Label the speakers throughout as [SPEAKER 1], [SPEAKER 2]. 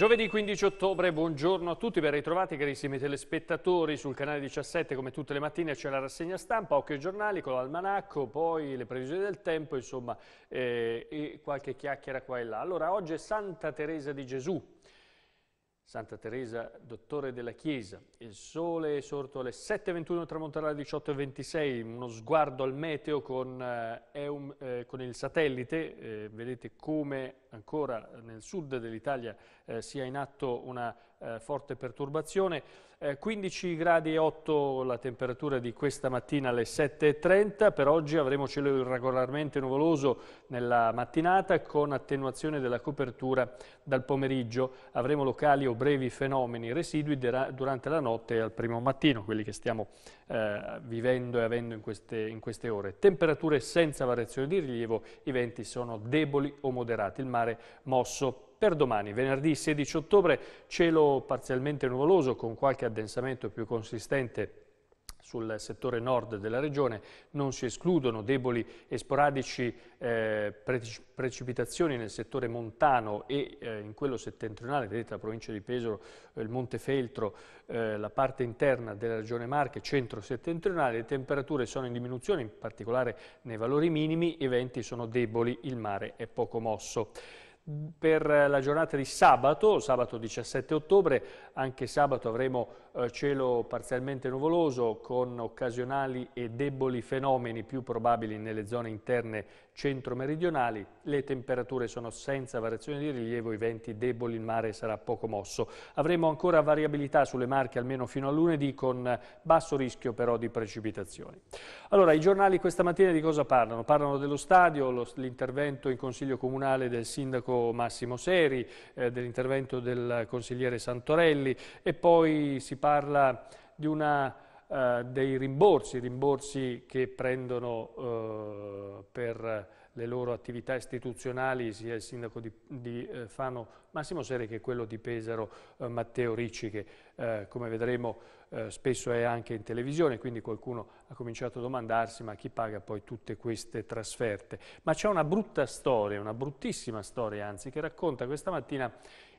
[SPEAKER 1] Giovedì 15 ottobre, buongiorno a tutti, ben ritrovati carissimi telespettatori sul canale 17 come tutte le mattine c'è la rassegna stampa, occhio ai giornali con l'almanacco, poi le previsioni del tempo, insomma eh, e qualche chiacchiera qua e là. Allora oggi è Santa Teresa di Gesù, Santa Teresa, dottore della Chiesa, il sole è sorto alle 7.21, tramonterà alle 18.26, uno sguardo al meteo con, eh, EUM, eh, con il satellite, eh, vedete come ancora nel sud dell'Italia eh, sia in atto una eh, forte perturbazione. Eh, 15 gradi e 8 la temperatura di questa mattina alle 7.30, per oggi avremo cielo irregolarmente nuvoloso nella mattinata con attenuazione della copertura dal pomeriggio. Avremo locali o brevi fenomeni residui durante la notte e al primo mattino, quelli che stiamo eh, vivendo e avendo in queste, in queste ore. Temperature senza variazione di rilievo, i venti sono deboli o moderati, il mare mosso per domani, venerdì 16 ottobre, cielo parzialmente nuvoloso con qualche addensamento più consistente sul settore nord della regione non si escludono deboli e sporadici eh, pre precipitazioni nel settore montano e eh, in quello settentrionale, vedete la provincia di Pesaro, eh, il Monte Feltro, eh, la parte interna della regione Marche, centro-settentrionale, le temperature sono in diminuzione, in particolare nei valori minimi, i venti sono deboli, il mare è poco mosso per la giornata di sabato, sabato 17 ottobre, anche sabato avremo eh, cielo parzialmente nuvoloso con occasionali e deboli fenomeni più probabili nelle zone interne centro-meridionali, le temperature sono senza variazioni di rilievo, i venti deboli, il mare sarà poco mosso. Avremo ancora variabilità sulle marche almeno fino a lunedì con basso rischio però di precipitazioni. Allora, i giornali questa mattina di cosa parlano? Parlano dello stadio, l'intervento in Consiglio Comunale del Sindaco Massimo Seri, eh, dell'intervento del consigliere Santorelli e poi si parla una, eh, dei rimborsi, rimborsi che prendono eh, per le loro attività istituzionali sia il sindaco di, di eh, Fano Massimo Sere che quello di Pesaro eh, Matteo Ricci che eh, come vedremo eh, spesso è anche in televisione quindi qualcuno ha cominciato a domandarsi ma chi paga poi tutte queste trasferte. Ma c'è una brutta storia, una bruttissima storia anzi che racconta questa mattina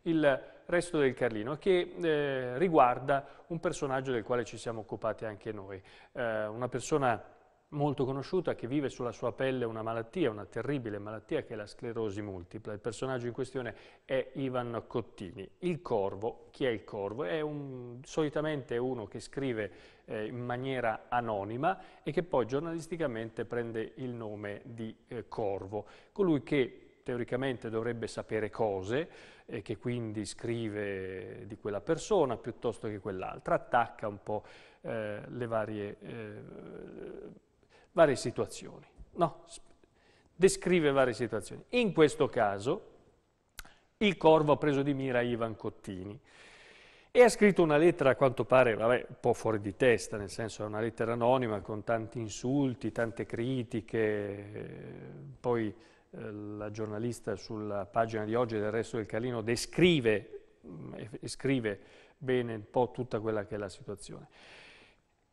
[SPEAKER 1] il resto del Carlino, che eh, riguarda un personaggio del quale ci siamo occupati anche noi, eh, una persona molto conosciuta che vive sulla sua pelle una malattia, una terribile malattia che è la sclerosi multipla. Il personaggio in questione è Ivan Cottini. Il Corvo, chi è il Corvo? È un, solitamente uno che scrive eh, in maniera anonima e che poi giornalisticamente prende il nome di eh, Corvo, colui che teoricamente dovrebbe sapere cose e che quindi scrive di quella persona piuttosto che quell'altra, attacca un po' eh, le varie, eh, varie situazioni, no? descrive varie situazioni. In questo caso il corvo ha preso di mira Ivan Cottini e ha scritto una lettera a quanto pare vabbè, un po' fuori di testa, nel senso è una lettera anonima con tanti insulti, tante critiche, poi eh, la giornalista sulla pagina di oggi del resto del Calino descrive mm, e scrive bene un po' tutta quella che è la situazione.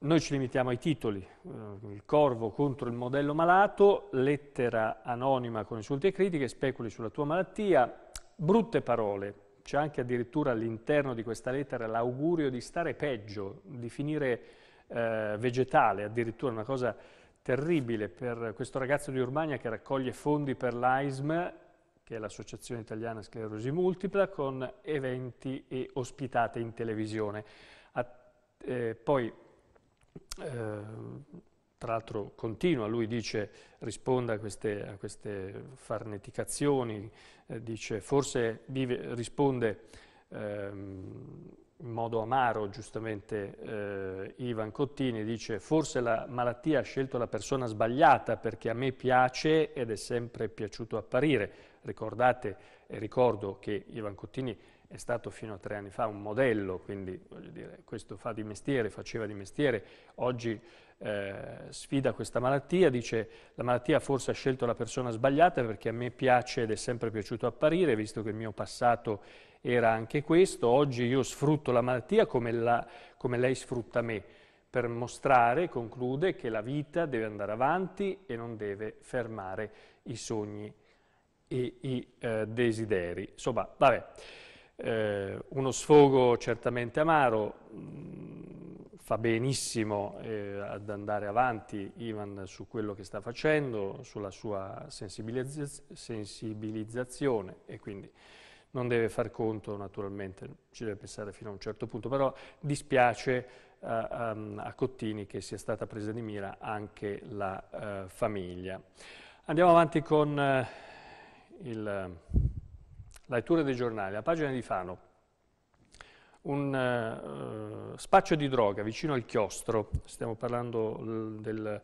[SPEAKER 1] Noi ci limitiamo ai titoli, eh, il corvo contro il modello malato, lettera anonima con insulti e critiche, speculi sulla tua malattia, brutte parole, c'è anche addirittura all'interno di questa lettera l'augurio di stare peggio, di finire eh, vegetale, addirittura una cosa terribile per questo ragazzo di Urbania che raccoglie fondi per l'AISM, che è l'Associazione Italiana Sclerosi Multipla, con eventi e ospitate in televisione. A, eh, poi, eh, tra l'altro continua, lui dice, risponde a queste, a queste farneticazioni, eh, dice, forse vive, risponde... Ehm, modo amaro, giustamente eh, Ivan Cottini, dice forse la malattia ha scelto la persona sbagliata perché a me piace ed è sempre piaciuto apparire. Ricordate e ricordo che Ivan Cottini è stato fino a tre anni fa un modello, quindi dire, questo fa di mestiere, faceva di mestiere, oggi eh, sfida questa malattia, dice la malattia forse ha scelto la persona sbagliata perché a me piace ed è sempre piaciuto apparire, visto che il mio passato è era anche questo, oggi io sfrutto la malattia come, la, come lei sfrutta me, per mostrare, conclude, che la vita deve andare avanti e non deve fermare i sogni e i eh, desideri. Insomma, vabbè, eh, uno sfogo certamente amaro, mh, mm, fa benissimo eh, ad andare avanti Ivan su quello che sta facendo, sulla sua sensibilizz sensibilizzazione e quindi non deve far conto naturalmente, ci deve pensare fino a un certo punto, però dispiace uh, um, a Cottini che sia stata presa di mira anche la uh, famiglia. Andiamo avanti con uh, il, la lettura dei giornali, la pagina di Fano. Un spaccio di droga vicino al chiostro, stiamo parlando del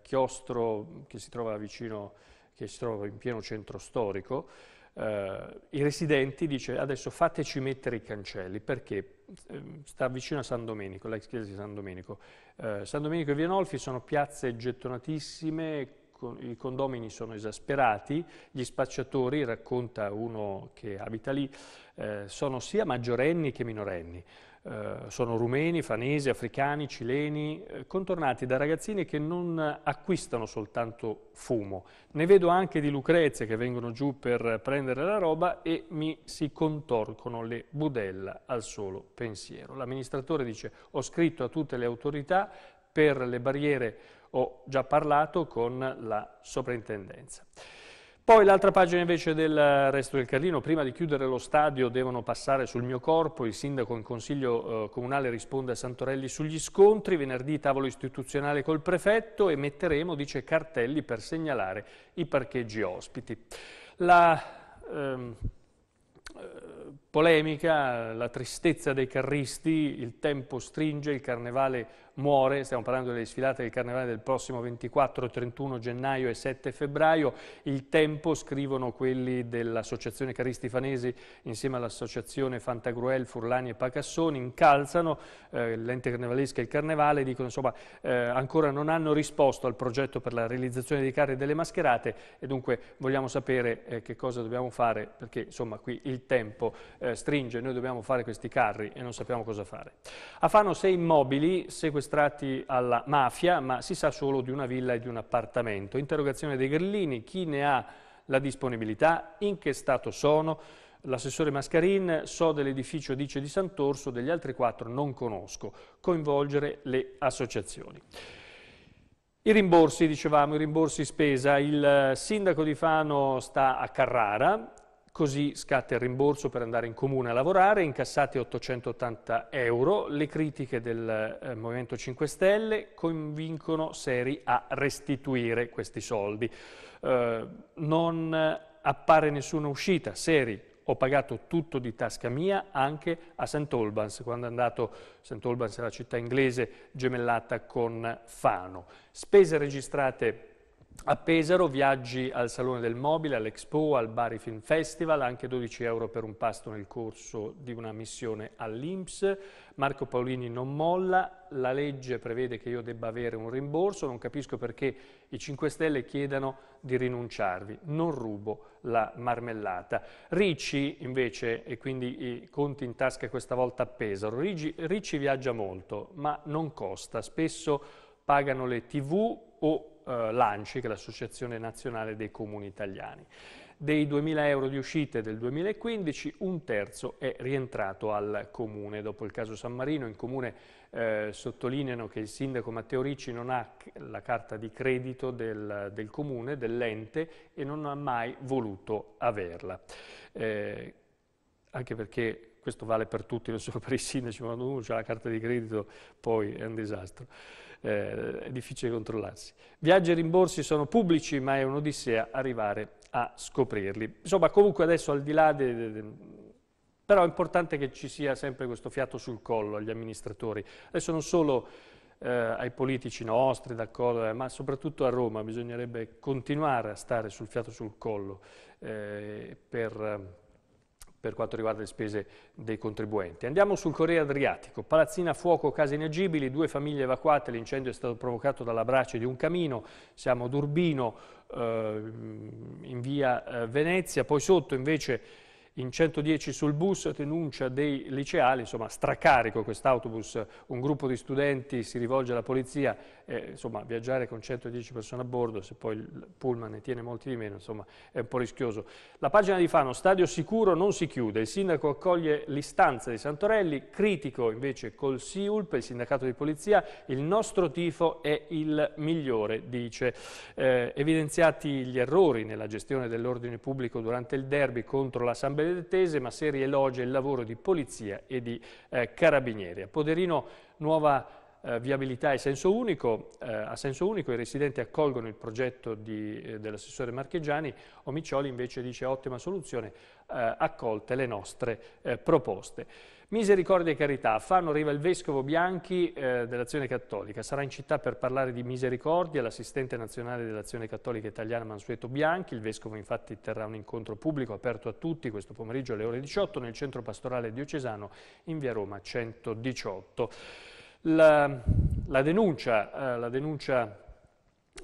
[SPEAKER 1] chiostro che si trova vicino, che si trova in pieno centro storico, eh, i residenti dice adesso fateci mettere i cancelli, perché eh, sta vicino a San Domenico, l'ex chiesa di San Domenico. Eh, San Domenico e Vianolfi sono piazze gettonatissime, con, i condomini sono esasperati, gli spacciatori, racconta uno che abita lì, eh, sono sia maggiorenni che minorenni. Eh, sono rumeni, fanesi, africani, cileni, eh, contornati da ragazzini che non acquistano soltanto fumo. Ne vedo anche di lucrezia che vengono giù per prendere la roba e mi si contorcono le budella al solo pensiero. L'amministratore dice ho scritto a tutte le autorità per le barriere ho già parlato con la soprintendenza. Poi l'altra pagina invece del eh, resto del Carlino, prima di chiudere lo stadio devono passare sul mio corpo, il sindaco in consiglio eh, comunale risponde a Santorelli sugli scontri, venerdì tavolo istituzionale col prefetto e metteremo, dice, cartelli per segnalare i parcheggi ospiti. La, ehm, polemica, la tristezza dei carristi, il tempo stringe, il carnevale muore, stiamo parlando delle sfilate del carnevale del prossimo 24, 31 gennaio e 7 febbraio, il tempo scrivono quelli dell'associazione Carristi Fanesi insieme all'associazione Fantagruel, Furlani e Pacassoni, incalzano eh, l'ente carnevalesca e il carnevale, dicono insomma eh, ancora non hanno risposto al progetto per la realizzazione dei carri e delle mascherate e dunque vogliamo sapere eh, che cosa dobbiamo fare perché insomma qui il tempo eh, eh, stringe, noi dobbiamo fare questi carri e non sappiamo cosa fare. A Fano sei immobili sequestrati alla mafia, ma si sa solo di una villa e di un appartamento. Interrogazione dei grillini, chi ne ha la disponibilità, in che stato sono, L'assessore Mascarin so dell'edificio Dice di Sant'Orso, degli altri quattro non conosco. Coinvolgere le associazioni. I rimborsi, dicevamo, i rimborsi spesa. Il eh, sindaco di Fano sta a Carrara, Così scatta il rimborso per andare in comune a lavorare, incassati 880 euro. Le critiche del eh, Movimento 5 Stelle convincono Seri a restituire questi soldi. Eh, non appare nessuna uscita. Seri, ho pagato tutto di tasca mia anche a St. Albans, quando è andato St. Albans è la città inglese gemellata con Fano. Spese registrate a Pesaro viaggi al Salone del Mobile, all'Expo, al Bari Film Festival, anche 12 euro per un pasto nel corso di una missione all'Inps. Marco Paolini non molla, la legge prevede che io debba avere un rimborso, non capisco perché i 5 Stelle chiedano di rinunciarvi, non rubo la marmellata. Ricci invece, e quindi i conti in tasca questa volta a Pesaro, Ricci, Ricci viaggia molto ma non costa, spesso pagano le tv o eh, l'ANCI, che è l'Associazione Nazionale dei Comuni Italiani. Dei 2.000 euro di uscite del 2015, un terzo è rientrato al Comune. Dopo il caso San Marino, in Comune eh, sottolineano che il sindaco Matteo Ricci non ha la carta di credito del, del Comune, dell'ente, e non ha mai voluto averla. Eh, anche perché questo vale per tutti, non solo per i sindaci, ma quando uno ha la carta di credito poi è un disastro eh, è difficile controllarsi. Viaggi e rimborsi sono pubblici, ma è un'odissea arrivare a scoprirli. Insomma, comunque adesso al di là de, de, però è importante che ci sia sempre questo fiato sul collo agli amministratori. Adesso non solo eh, ai politici nostri, d'accordo, eh, ma soprattutto a Roma bisognerebbe continuare a stare sul fiato sul collo eh, per per quanto riguarda le spese dei contribuenti. Andiamo sul Corriere Adriatico. Palazzina a fuoco, case inagibili, due famiglie evacuate, l'incendio è stato provocato dalla brace di un camino, siamo ad Urbino eh, in via eh, Venezia, poi sotto invece in 110 sul bus, denuncia dei liceali, insomma stracarico quest'autobus, un gruppo di studenti si rivolge alla polizia, eh, insomma viaggiare con 110 persone a bordo, se poi il pullman ne tiene molti di meno, insomma è un po' rischioso. La pagina di Fano, stadio sicuro non si chiude, il sindaco accoglie l'istanza di Santorelli, critico invece col SIULP, il sindacato di polizia, il nostro tifo è il migliore, dice. Eh, evidenziati gli errori nella gestione dell'ordine pubblico durante il derby contro la San Bernardino, delle ma Seri elogia il lavoro di polizia e di eh, carabinieri. A Poderino nuova eh, viabilità e senso unico, eh, a senso unico i residenti accolgono il progetto di, eh, dell'assessore Marcheggiani, Omiccioli invece dice ottima soluzione, eh, accolte le nostre eh, proposte. Misericordia e carità, fanno arriva il Vescovo Bianchi eh, dell'Azione Cattolica. Sarà in città per parlare di misericordia l'assistente nazionale dell'Azione Cattolica Italiana Mansueto Bianchi. Il Vescovo infatti terrà un incontro pubblico aperto a tutti questo pomeriggio alle ore 18 nel centro pastorale diocesano in via Roma 118. La, la denuncia, eh, la denuncia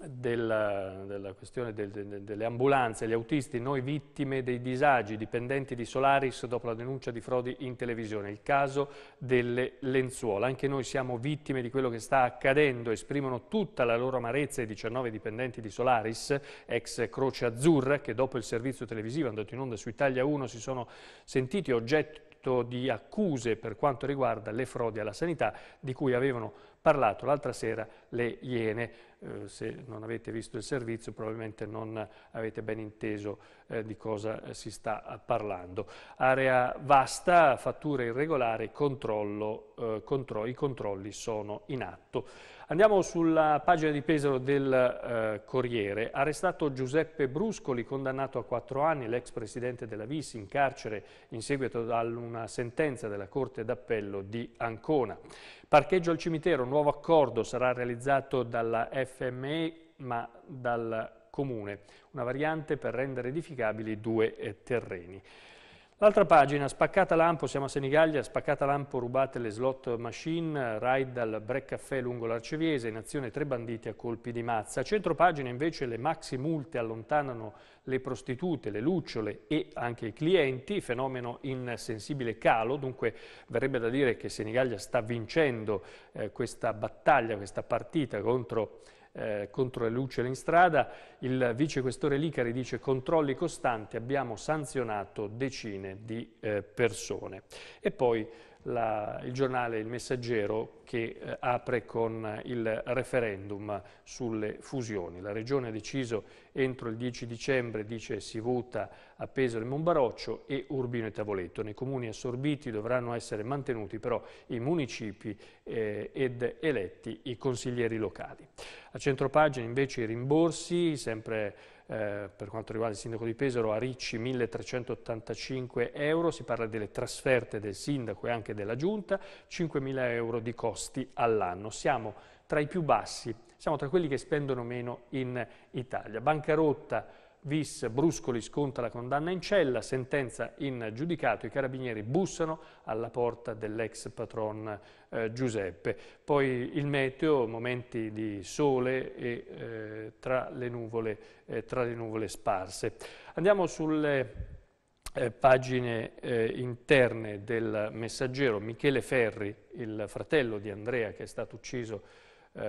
[SPEAKER 1] della, della questione del, de, delle ambulanze, gli autisti, noi vittime dei disagi, dipendenti di Solaris dopo la denuncia di frodi in televisione, il caso delle lenzuola. Anche noi siamo vittime di quello che sta accadendo, esprimono tutta la loro amarezza i 19 dipendenti di Solaris, ex Croce Azzurra, che dopo il servizio televisivo andato in onda su Italia 1 si sono sentiti oggetto di accuse per quanto riguarda le frodi alla sanità di cui avevano parlato l'altra sera le Iene. Eh, se non avete visto il servizio probabilmente non avete ben inteso eh, di cosa eh, si sta eh, parlando. Area vasta, fattura irregolare, controllo, eh, contro, i controlli sono in atto. Andiamo sulla pagina di Pesaro del eh, Corriere. Arrestato Giuseppe Bruscoli, condannato a quattro anni, l'ex presidente della Vis in carcere in seguito ad una sentenza della Corte d'Appello di Ancona. Parcheggio al cimitero, nuovo accordo sarà realizzato dalla FME ma dal Comune, una variante per rendere edificabili due eh, terreni. L'altra pagina, spaccata lampo, siamo a Senigallia, spaccata lampo, rubate le slot machine, ride dal break caffè lungo l'Arceviese, in azione tre banditi a colpi di mazza. centro pagina invece le maxi multe allontanano le prostitute, le lucciole e anche i clienti, fenomeno in sensibile calo, dunque verrebbe da dire che Senigallia sta vincendo eh, questa battaglia, questa partita contro eh, contro le lucciole in strada. Il vicequestore Licari dice controlli costanti, abbiamo sanzionato decine di eh, persone. E poi la, il giornale Il Messaggero che eh, apre con il referendum sulle fusioni. La Regione ha deciso entro il 10 dicembre, dice Sivuta, a Pesaro e Monbaroccio e Urbino e Tavoletto. Nei comuni assorbiti dovranno essere mantenuti però i municipi eh, ed eletti i consiglieri locali. A centropagina invece i rimborsi, sempre eh, per quanto riguarda il sindaco di Pesaro, a Ricci 1.385 euro, si parla delle trasferte del sindaco e anche della giunta, 5.000 euro di costi all'anno. Siamo tra i più bassi, siamo tra quelli che spendono meno in Italia. Bancarotta Vis Bruscoli sconta la condanna in cella, sentenza in giudicato, i carabinieri bussano alla porta dell'ex patron eh, Giuseppe. Poi il meteo, momenti di sole e eh, tra, le nuvole, eh, tra, le nuvole, sparse. Andiamo sulle eh, pagine eh, interne del messaggero. Michele Ferri, il fratello di Andrea che è stato ucciso, eh,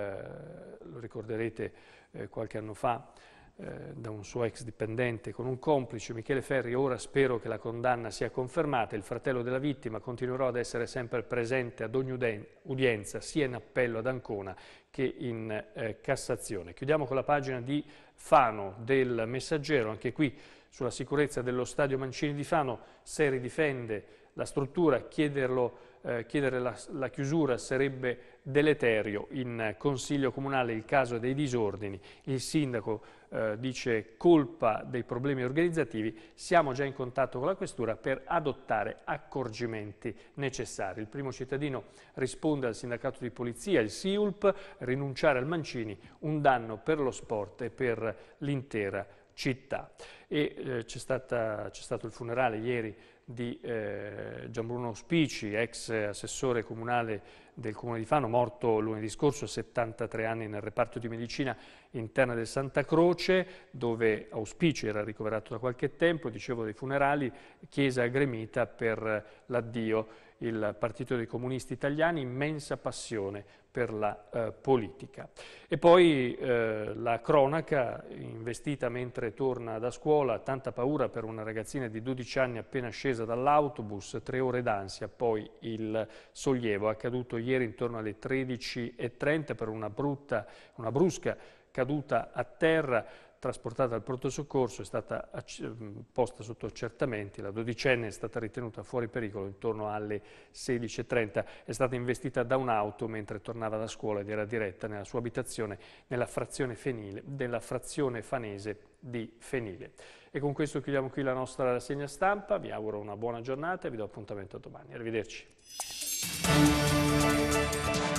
[SPEAKER 1] lo ricorderete qualche anno fa, eh, da un suo ex dipendente con un complice, Michele Ferri, ora spero che la condanna sia confermata, il fratello della vittima continuerà ad essere sempre presente ad ogni udienza, sia in appello ad Ancona che in eh, Cassazione. Chiudiamo con la pagina di Fano del Messaggero, anche qui sulla sicurezza dello stadio Mancini di Fano, se ridifende la struttura, chiederlo eh, chiedere la, la, chiusura sarebbe deleterio. In Consiglio Comunale il caso dei disordini, il Sindaco eh, dice colpa dei problemi organizzativi, siamo già in contatto con la Questura per adottare accorgimenti necessari. Il primo cittadino risponde al Sindacato di Polizia, il SIULP, rinunciare al Mancini, un danno per lo sport e per l'intera città. E eh, c'è stato il funerale ieri di eh, Gianbruno Spici, ex assessore comunale del Comune di Fano, morto lunedì scorso, 73 anni nel reparto di medicina interna del Santa Croce, dove Auspici era ricoverato da qualche tempo, dicevo dei funerali, chiesa gremita per l'addio il Partito dei Comunisti Italiani, immensa passione per la eh, politica. E poi eh, la cronaca, investita mentre torna da scuola, tanta paura per una ragazzina di 12 anni appena scesa dall'autobus, tre ore d'ansia, poi il sollievo accaduto ieri intorno alle 13.30 per una, brutta, una brusca caduta a terra trasportata al pronto soccorso, è stata ehm, posta sotto accertamenti, la dodicenne è stata ritenuta fuori pericolo intorno alle 16.30, è stata investita da un'auto mentre tornava da scuola ed era diretta nella sua abitazione nella frazione, fenile, della frazione fanese di Fenile. E con questo chiudiamo qui la nostra rassegna stampa, vi auguro una buona giornata e vi do appuntamento a domani. Arrivederci.